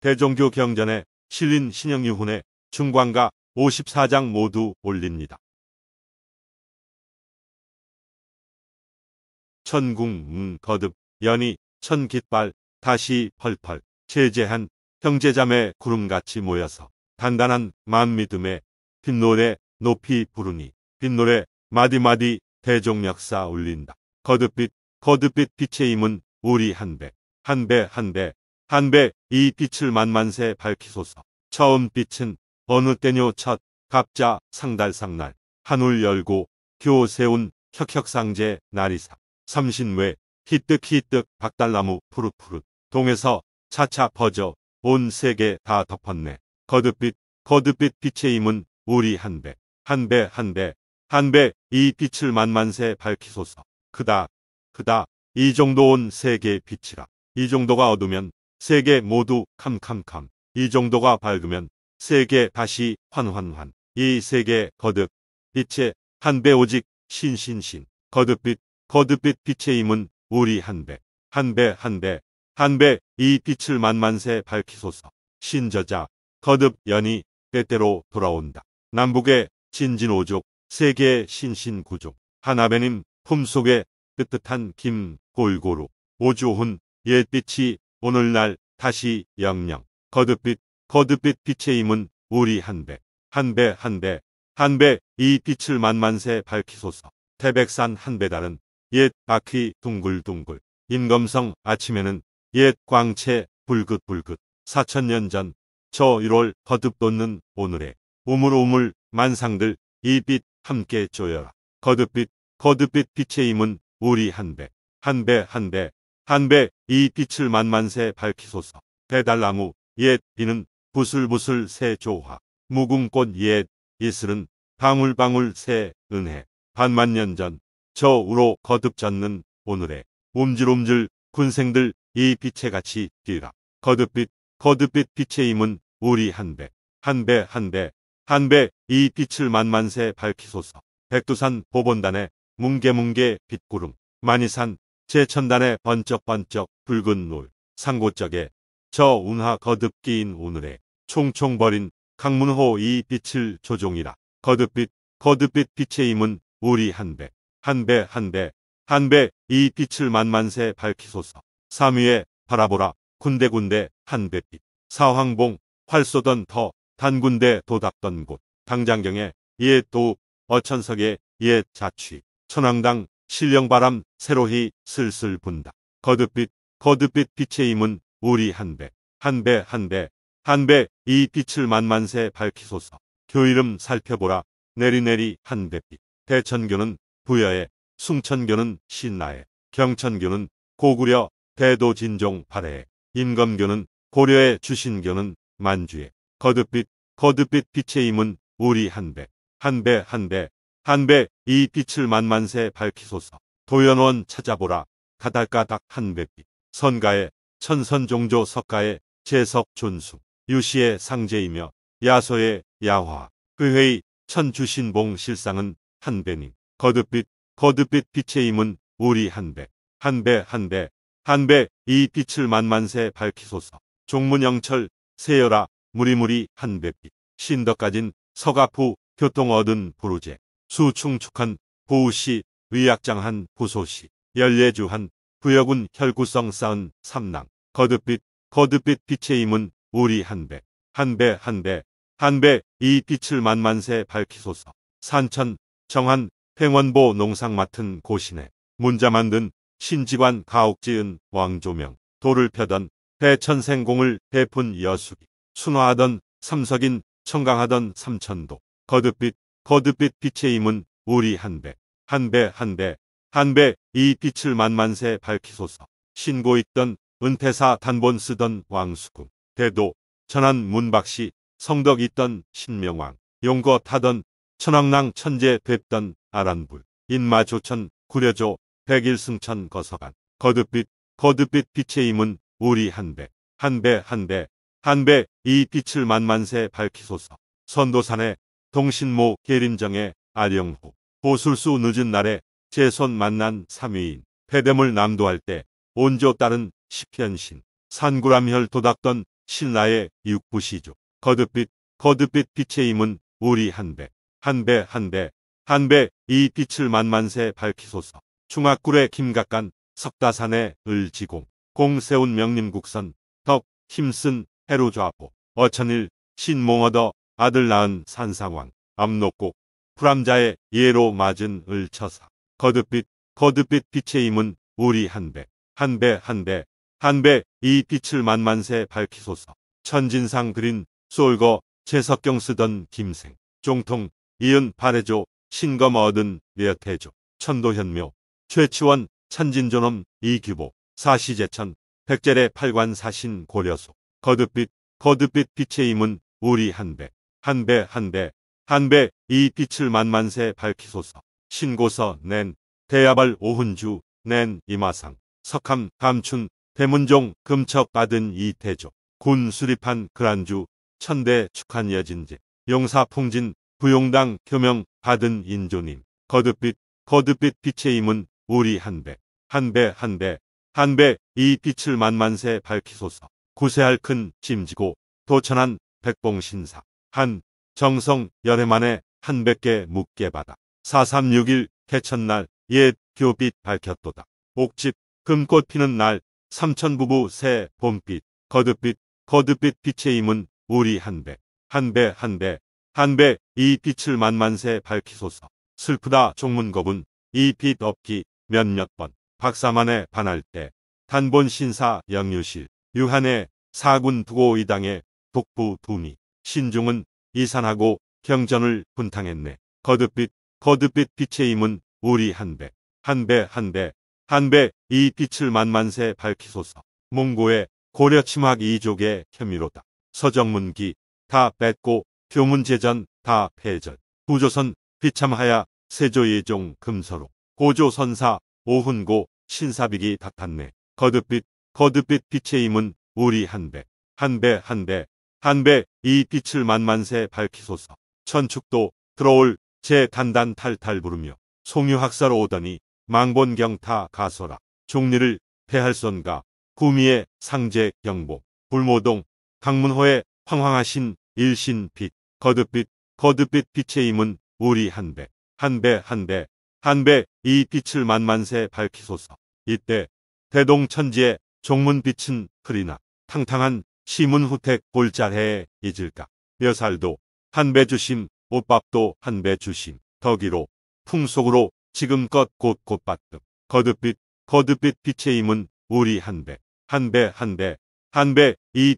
대종교 경전에 실린 신영유훈의 중관과 54장 모두 올립니다. 천궁 음 거듭 연이 천깃발 다시 펄펄 제재한 형제자매 구름같이 모여서 단단한 만 믿음에 빛노래 높이 부르니 빛노래 마디마디 대종역사 올린다 거듭빛 거듭빛 빛의 임은 우리 한배 한배 한배 한배 이 빛을 만만세 밝히소서. 처음 빛은 어느 때뇨 첫 갑자 상달상날 한울 열고 교세운 혁혁상제 나리사 삼신외 히뜩히뜩 박달나무 푸릇푸릇 동에서 차차 퍼져 온 세계 다 덮었네. 거듭빛 거듭빛 빛의 임은 우리 한배 한배 한배 한배 이 빛을 만만세 밝히소서. 크다크다이 정도 온세계 빛이라. 이 정도가 어두면 세계 모두 캄캄캄. 이 정도가 밝으면 세계 다시 환환환. 이세계 거듭. 빛의 한 배 오직 신신신. 거듭빛, 거듭빛 빛의 임은 우리 한 배. 한 배 한 배. 한 배 이 빛을 만만세 밝히소서. 신저자 거듭 연이 때때로 돌아온다. 남북의 진진오족 세계의 신신구족 하나배님 품속의 뜨뜻한 김 골고루 오조훈 옛빛이 오늘날 다시 영영 거듭빛 거듭빛 빛의 임은 우리 한배 한배 한배 한배 이 빛을 만만세 밝히소서 태백산 한배달은 옛 바퀴 둥글둥글 임검성 아침에는 옛 광채 불긋불긋 사천년 전 저 1월 거듭돋는 오늘의 우물우물 만상들 이 빛 함께 조여라 거듭빛 거듭빛 빛의 임은 우리 한배 한배 한배 한배 이 빛을 만만세 밝히소서. 배달나무 옛 비는 부슬부슬 새 조화. 무궁꽃 옛 이슬은 방울방울 새 은혜. 반만년 전 저우로 거듭 젖는 오늘의 움질움질 군생들 이 빛에 같이 뛰라. 거듭빛 거듭빛 빛의 임은 우리 한배 한배 한배 한배 이 빛을 만만세 밝히소서. 백두산 보본단에 뭉게뭉게 빛구름 마니산 제 천단에 번쩍번쩍 붉은 놀, 상고적에 저 운하 거듭 기인오늘에 총총 버린 강문호 이 빛을 조종이라. 거듭빛, 거듭빛 빛의 임은 우리 한배, 한배, 한배, 한배 이 빛을 만만세 밝히소서. 삼위에 바라보라 군데군데 한배빛. 사황봉 활 쏘던 터 단군대 도닥던 곳. 당장경에 옛도 어천석에 옛 자취. 천황당 신령바람 새로히 슬슬 분다. 거듭빛 거듭빛 빛의 임은 우리 한배 한배 한배 한배 이 빛을 만만세 밝히소서. 교 이름 살펴보라 내리내리 한배빛. 대천교는 부여에 숭천교는 신라에 경천교는 고구려 대도진종 발해에 임검교는 고려의 주신교는 만주에 거듭빛 거듭빛 빛의 임은 우리 한배 한배 한배 한배 이 빛을 만만세 밝히소서. 도연원 찾아보라. 가닥가닥 한배빛. 선가의 천선종조 석가의 재석 존수. 유시의 상제이며 야소의 야화. 그회의 천주신봉 실상은 한배님. 거듭빛 거듭빛 빛의 임은 우리 한배. 한배 한배 한배 이 빛을 만만세 밝히소서. 종문영철 세여라 무리무리 한배빛. 신덕가진 서가포 교통 얻은 부르제. 수충축한, 보우시, 위약장한, 부소시 열예주한, 부여군 혈구성 쌓은 삼낭 거듭빛, 거듭빛 빛의 임은 우리 한배, 한배, 한배, 한배, 이 빛을 만만세 밝히소서. 산천, 정한, 횡원보 농상 맡은 고신의 문자 만든 신지관 가옥지은 왕조명, 돌을 펴던 대천생공을 베푼 여수기, 순화하던 삼석인 청강하던 삼천도, 거듭빛 거듭빛 빛의 임은 우리 한배 한배 한배 한배 이 빛을 만만세 밝히소서 신고 있던 은퇴사 단본 쓰던 왕수궁 대도 천안 문박시 성덕 있던 신명왕 용거 타던 천왕랑 천재 뵙던 아란불 인마조천 구려조 백일승천 거서간 거듭빛 거듭빛 빛의 임은 우리 한배 한배 한배 한배 이 빛을 만만세 밝히소서 선도산에 동신모 계림정의 아령호 보술수 늦은 날에 제 손 만난 삼위인 폐대물 남도할 때 온조 따른 시편신 산구람혈 도닥던 신라의 육부시조 거듭빛 거듭빛 빛의 임은 우리 한배 한배 한배 한배 이 빛을 만만세 밝히소서 중악굴의 김각간 석다산의 을지공 공세운 명림국선 덕 힘쓴 해로좌보 어천일 신몽어더 아들 낳은 산상왕 암록곡 불암자의 예로 맞은 을처사 거듭빛 거듭빛 빛의 임은 우리 한배 한배 한배 한배 이 빛을 만만세 밝히소서 천진상 그린 쏠거 제석경 쓰던 김생 종통 이은 발해조 신검 얻은 려태조 천도현묘 최치원 천진존엄 이규보 사시제천 백제의 팔관 사신 고려소 거듭빛 거듭빛 빛의 임은 우리 한배 한배한배한배이 빛을 만만세 밝히소서 신고서 낸 대야발 오훈주 낸 이마상 석함 감춘 대문종 금척 받은 이태조 군 수립한 그란주 천대 축한 여진제 용사 풍진 부용당 교명 받은 인조님 거듭빛 거듭빛 빛의 임은 우리 한배 한배 한배 한배 이 빛을 만만세 밝히소서 구세할 큰 짐지고 도천한 백봉신사 한 정성 열애만에 한백 개묻게 받아 4361 개천날 옛 교빛 밝혔도다. 옥집 금꽃 피는 날 삼천부부 새 봄빛 거듭빛 거듭빛 빛의 임은 우리 한배 한배 한 배 한 배 이 빛을 만만세 밝히소서 슬프다 종문겁은 이빛 없기 몇몇 번박사만에 반할 때 단본 신사 영유실 유한의 사군 두고 이당의 독부 두미 신중은 이산하고 경전을 분탕했네. 거듭빛 거듭빛 빛의 임은 우리 한배 한배 한배 한배 이 빛을 만만세 밝히소서. 몽고의 고려 침학 이족의 혐의로다. 서정문기 다 뺏고 교문제전 다 폐전. 구조선 비참하야 세조예종 금서로. 고조선사 오훈고 신사비기 닥탔네. 거듭빛 거듭빛 빛의 임은 우리 한배 한배 한배 한배 이 빛을 만만세 밝히소서. 천축도 들어올 제 단단 탈탈 부르며 송유학사로 오더니 망본경타 가서라. 종리를 배할선가 구미의 상제 경복 불모동 강문호의 황황하신 일신 빛 거듭빛 거듭빛 빛의 임은 우리 한배 한배 한배 한배 이 빛을 만만세 밝히소서. 이때 대동천지의 종문빛은 흐리나 탕탕한 시문후택 골자해 잊을까 여살도 한배 주심 옷밥도 한배 주심 더기로 풍속으로 지금껏 곳곳 받듯 거듭빛 거듭빛 빛의 임은 우리 한배한배한배한배이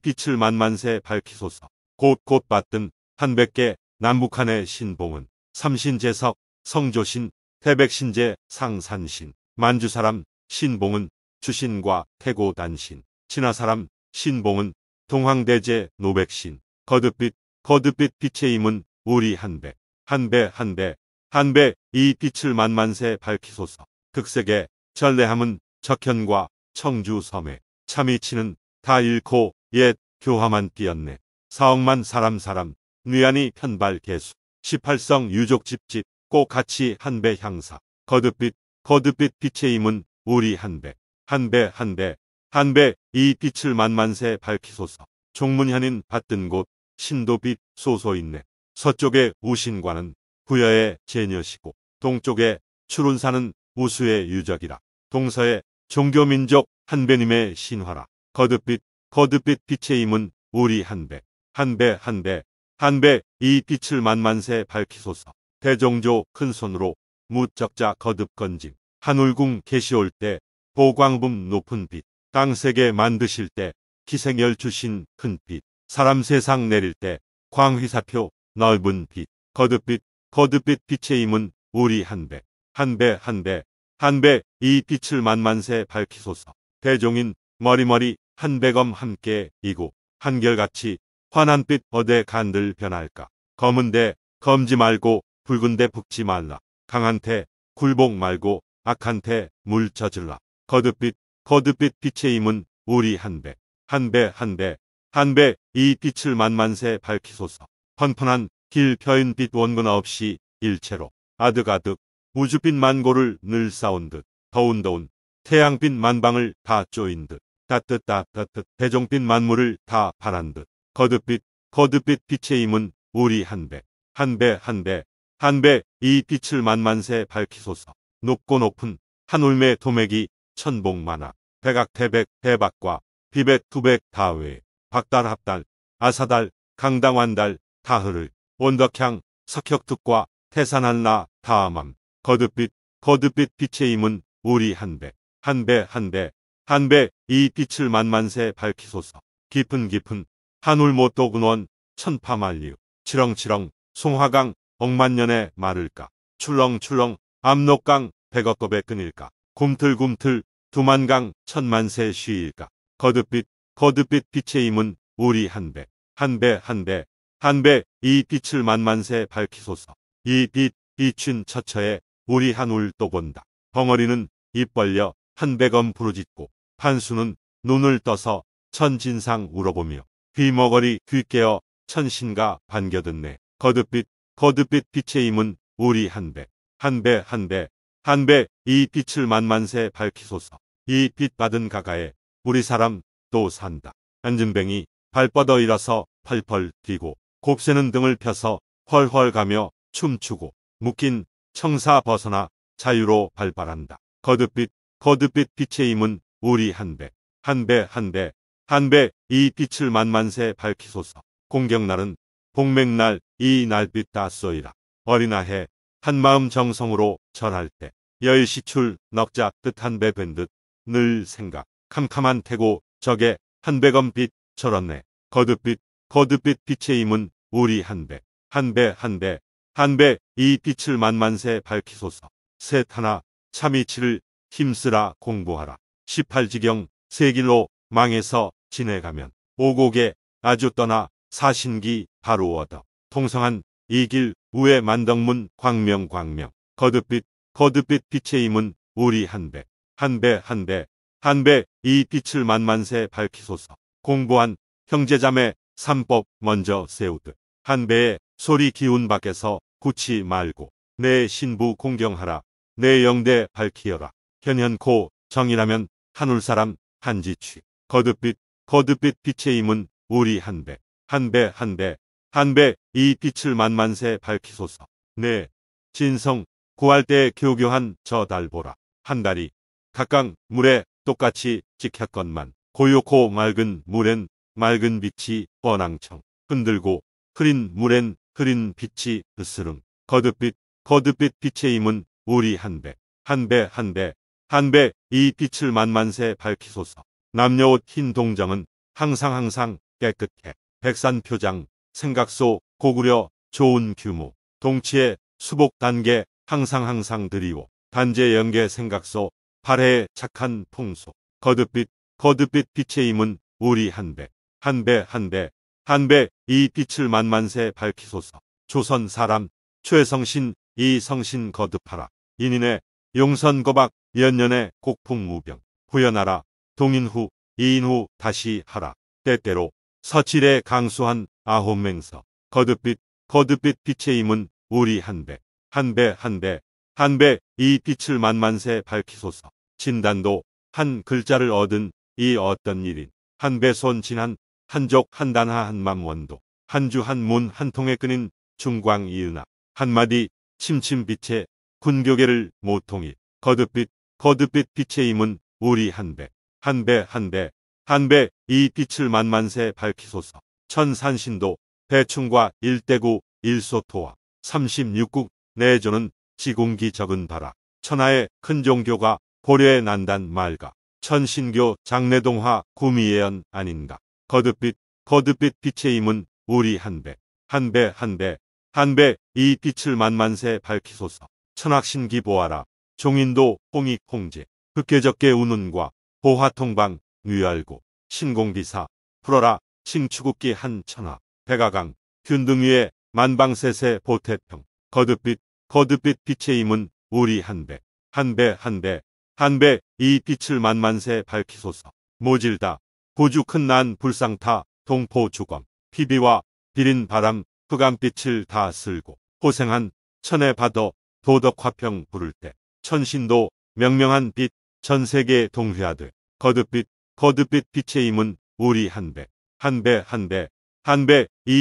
빛을 만만세 밝히소서 곧곳 받든 한백개 남북한의 신봉은 삼신제석 성조신 태백신제 상산신 만주사람 신봉은 주신과 태고단신 친하사람 신봉은 동황대제 노백신 거듭빛 거듭빛 빛의 임은 우리 한배 한배 한배 한배 이 빛을 만만세 밝히소서 극색의 전례함은 적현과 청주 섬에 참이 치는 다 잃고 옛 교화만 띄었네 사억만 사람 사람 뉘안이 편발 개수 18성 유족 집집 꼭 같이 한배 향사 거듭빛 거듭빛 빛의 임은 우리 한배 한배 한배 한배 이 빛을 만만세 밝히소서. 종문현인 받든 곳 신도빛 소소인네. 서쪽의 우신관은 부여의 제녀시고 동쪽의 추룬사는 우수의 유적이라. 동서의 종교민족 한배님의 신화라. 거듭빛 거듭빛 빛의 임은 우리 한배. 한배 한배 한배 이 빛을 만만세 밝히소서. 대종조 큰 손으로 무적자 거듭 건짐. 한울궁 계시올 때 보광붐 높은 빛. 땅세계 만드실 때 희생열 주신 큰 빛, 사람 세상 내릴 때 광휘사표 넓은 빛, 거듭빛, 거듭빛 빛의 임은 우리 한배, 한배, 한배, 한배 이 빛을 만만세 밝히소서. 대종인 머리머리 한배검 함께 이고 한결같이 환한빛 어데 간들 변할까. 검은데 검지 말고 붉은데 붓지 말라. 강한테 굴복 말고 악한테 물쳐질라 거듭빛 거듭빛 빛의 임은 우리 한배 한배 한배 한배 이 빛을 만만세 밝히소서 펀펀한 길 펴인 빛원근아 없이 일체로 아득아득 우주빛 만고를 늘 싸운 듯 더운더운 태양빛 만방을 다 쪼인 듯 따뜻 따뜻 대종빛 만물을 다 바란 듯 거듭빛 거듭빛 빛의 임은 우리 한배 한배 한배 한배 이 빛을 만만세 밝히소서 높고 높은 한울매 도맥이 천복만화, 백악태백, 대박과 비백, 투백, 다외, 박달합달, 아사달, 강당완달, 다흐를, 원덕향, 석혁특과, 태산한라, 다함암, 거듭빛, 거듭빛 빛의 임은 우리 한배, 한배, 한배, 한배, 이 빛을 만만세 밝히소서. 깊은 깊은, 한울모토근원, 천파만류, 치렁치렁, 송화강, 억만년의 마를까, 출렁출렁, 압록강, 백억겁의 끈일까, 굼틀굼틀, 두만강 천만세 시일까 거듭빛 거듭빛 빛의 임은 우리 한배 한배 한배 한배 이 빛을 만만세 밝히소서 이빛 빛은 처처에 우리 한울 또 본다 벙어리는 입 벌려 한배검 부르짖고 판수는 눈을 떠서 천진상 울어보며 귀머거리 귀깨어 천신가 반겨듣네 거듭빛 거듭빛 빛의 임은 우리 한배 한배 한배 한배 이 빛을 만만세 밝히소서. 이 빛 받은 가가에 우리 사람 또 산다. 안진뱅이 발뻗어 일어서 펄펄 뛰고 곱새는 등을 펴서 헐헐 가며 춤추고 묶인 청사 벗어나 자유로 발발한다. 거듭빛 거듭빛 빛의 임은 우리 한배 한배 한배 한배 이 빛을 만만세 밝히소서. 공경날은 복맥날 이 날빛 따쏘이라. 어린아해 한마음 정성으로 전할때 열시출 넉자 뜻한 배변 듯늘 생각 캄캄한 태고 적의 한배건빛 절었네 거듭빛 거듭빛 빛의 임은 우리 한배 한배 한배 한 배 이 빛을 만만세 밝히소서 셋 하나 참이치를 힘쓰라 공부하라 18지경 세 길로 망해서 지내가면 오곡에 아주 떠나 사신기 바로 얻어 통성한 이길 우회 만덕문 광명 광명 거듭빛 거듭빛 빛의 임은 우리 한배 한배 한배 한배 이 빛을 만만세 밝히소서 공부한 형제자매 삼법 먼저 세우듯 한배의 소리 기운 밖에서 굳치 말고 내 신부 공경하라 내 영대 밝히어라 현현코 정이라면 한울 사람 한지취 거듭빛 거듭빛 빛의 임은 우리 한배 한배 한배 한배 이 빛을 만만세 밝히소서. 네. 진성 고할 때 교교한 저 달보라. 한 달이 각각 물에 똑같이 찍혔건만 고요코 맑은 물엔 맑은 빛이 뻔앙청 흔들고 흐린 물엔 흐린 빛이 으스름 거듭빛 거듭빛 빛의 임은 우리 한배 한배 한배 한배 이 빛을 만만세 밝히소서 남녀옷 흰 동장은 항상 항상 깨끗해 백산표장 생각소, 고구려, 좋은 규모, 동치의 수복 단계, 항상 항상 드리오, 단재 연계 생각소, 발해의 착한 풍속 거듭빛, 거듭빛 빛의 임은 우리 한배, 한배, 한배, 한배, 이 빛을 만만세 밝히소서, 조선 사람, 최성신, 이 성신 거듭하라, 인인의 용선 거박, 연년의 곡풍우병 후연하라, 동인후, 이인후 다시 하라, 때때로, 서칠의 강수한 아홉 맹서 거듭빛 거듭빛 빛의 임은 우리 한배 한배 한배 한배 이 빛을 만만세 밝히소서 진단도 한 글자를 얻은 이 어떤 일인 한배 손 진한 한 족 한단하 한맘원도 한주 한문 한 통에 끊인 중광 이은하 한마디 침침 빛의 군교계를 모통이 거듭빛 거듭빛 빛의 임은 우리 한배 한배 한배 한배 이 빛을 만만세 밝히소서 천산신도, 대충과 일대구, 일소토와 36국 내조는 지공기 적은 바라. 천하의 큰 종교가 고려의 난단 말가. 천신교 장래동화 구미예언 아닌가. 거듭빛, 거듭빛 빛의 임은 우리 한배, 한배, 한배, 한배 이 빛을 만만세 밝히소서. 천학신기 보아라. 종인도 홍익 홍제, 흑계적계 운운과 보화통방 뉘알고 신공비사 풀어라 칭추국기 한천하, 백아강, 균등 위에 만방세세 보태평, 거듭빛, 거듭빛 빛의 임은 우리 한배, 한배, 한배, 한배, 이 빛을 만만세 밝히소서. 모질다, 고주 큰 난 불상타, 동포 주검 피비와 비린 바람, 흑암빛을 다 쓸고, 고생한 천의 바더, 도덕 화평 부를 때, 천신도 명명한 빛, 전 세계 동회하되 거듭빛, 거듭빛 빛의 임은 우리 한배, 한배한배한배이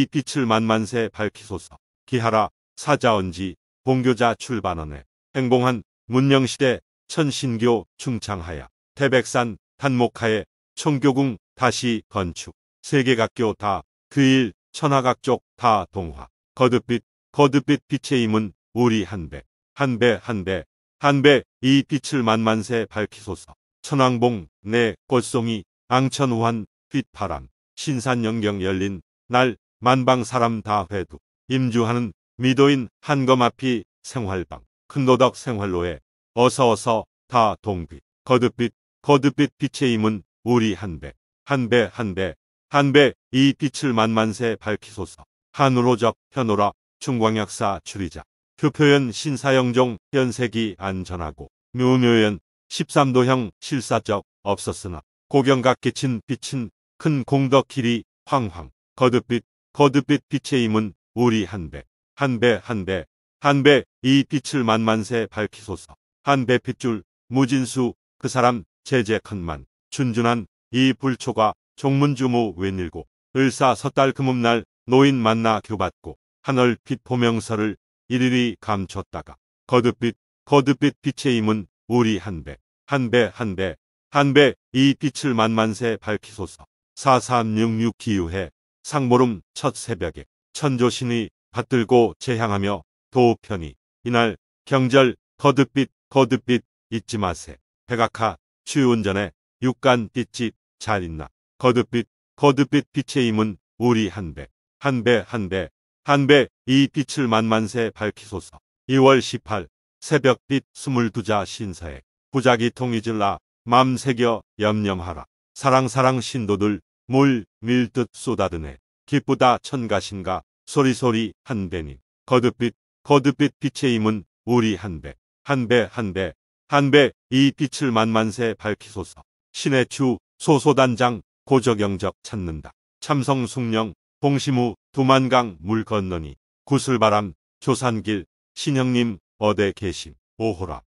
빛을 만만세 밝히소서. 기하라 사자언지 봉교자 출반원에 행봉한 문명시대 천신교 충창하야 태백산 단목하에 청교궁 다시 건축 세계각교 다 그일 천하각족 다 동화 거듭빛 거듭빛 빛의 임은 우리 한배 한배 한배 한배 이 빛을 만만세 밝히소서 천왕봉 내 꽃송이 앙천우한 빛파람 신산영경 열린 날 만방 사람 다 회두 임주하는 미도인 한검 앞이 생활방 큰도덕 생활로에 어서어서 다 동비 거듭빛 거듭빛 빛의 임은 우리 한배 한배 한배 한배 이 빛을 만만세 밝히소서 한우로적 현오라 충광약사 추리자 표표연 신사영종 현색이 안전하고 묘묘연 13도형 실사적 없었으나 고경각 끼친 빛은 큰 공덕 길이 황황 거듭빛 거듭빛 빛의 임은 우리 한배 한배 한배 한배 이 빛을 만만세 밝히소서 한배 빛줄 무진수 그 사람 제재컨만 준준한 이 불초가 종문주무 웬일고 을사 섣달 금음날 노인 만나 교받고 한얼빛 포명서를 이리리 감췄다가 거듭빛 거듭빛 빛의 임은 우리 한배 한배 한배 한배 이 빛을 만만세 밝히소서 4366기유해 상보름 첫 새벽에 천조신이 받들고 재향하며 도우편이 이날 경절 거듭빛 거듭빛 잊지 마세 백악하 추운전에 육간 빛이 잘 있나 거듭빛 거듭빛 빛의 임은 우리 한배 한배 한배 한배 이 빛을 만만세 밝히소서 2월 18 새벽빛 22자 신사에 부자기 통이질라 맘 새겨 염념하라 사랑사랑 신도들 물 밀듯 쏟아드네. 기쁘다 천가신가 소리소리 한배니 거듭빛 거듭빛 빛의 임은 우리 한배 한배 한배 한배 이 빛을 만만세 밝히소서 신의 추 소소단장 고적영적 찾는다 참성 숙령 봉심우 두만강 물 건너니 구슬바람 조산길 신형님 어대 계심 오호라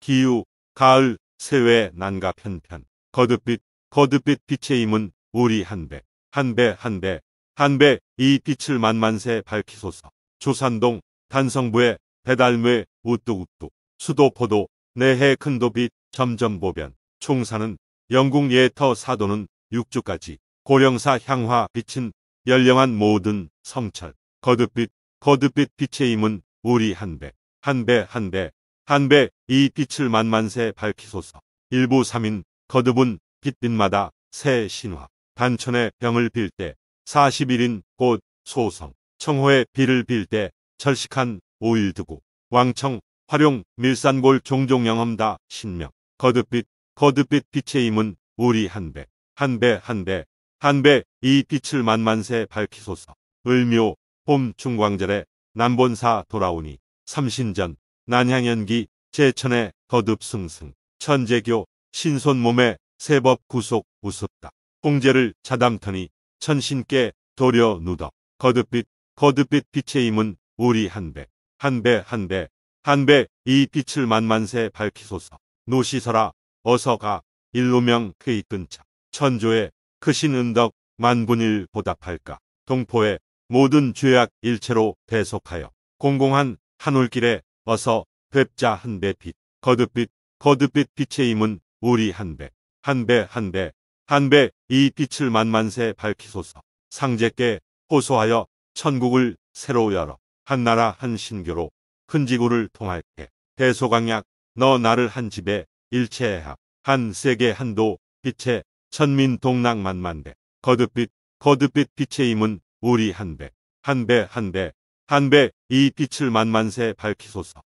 기우 가을 새외 난가 편편 거듭빛 거듭빛 빛의 임은 우리 한배, 한배, 한배, 한배 이 빛을 만만세 밝히소서. 조산동 단성부의 배달무 우뚝우뚝 수도포도 내해 큰도빛 점점보변 총사는 영국 예터 사도는 육주까지 고령사 향화 빛은 연령한 모든 성철 거듭빛 거듭빛 빛의 임은 우리 한배 한배 한배 한배 이 빛을 만만세 밝히소서 일부 삼인 거듭은 빛빛마다 새 신화 단천에 병을 빌 때 41인 곧 소성, 청호에 비를 빌 때 철식한 오일드구, 왕청, 활용, 밀산골 종종 영험다 신명, 거듭빛, 거듭빛 빛의 임은 우리 한배, 한배 한배, 한배 이 빛을 만만세 밝히소서. 을묘, 봄 중광절에 남본사 돌아오니 삼신전, 난향연기, 제천에 거듭승승, 천재교, 신손몸에 세법 구속 우습다. 홍제를 차담터니 천신께 도려 누덕 거듭빛 거듭빛 빛의 임은 우리 한배 한배 한배 한배 이 빛을 만만세 밝히소서 노시서라 어서가 일로명 그이 끈차 천조의 크신 은덕 만분일 보답할까 동포의 모든 죄악 일체로 배속하여 공공한 한올길에 어서 뵙자 한배 빛 거듭빛 거듭빛 빛의 임은 우리 한배 한배 한배 한배 이 빛을 만만세 밝히소서 상제께 호소하여 천국을 새로 열어 한나라 한신교로 큰 지구를 통할게 대소강약 너 나를 한 집에 일체해합한 세계 한도 빛에 천민 동락 만만대 거듭빛 거듭빛 빛의 임은 우리 한배 한배 한배 한배 이 빛을 만만세 밝히소서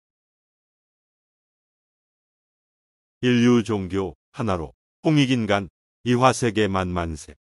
인류 종교 하나로 홍익인간 이화세계 만만세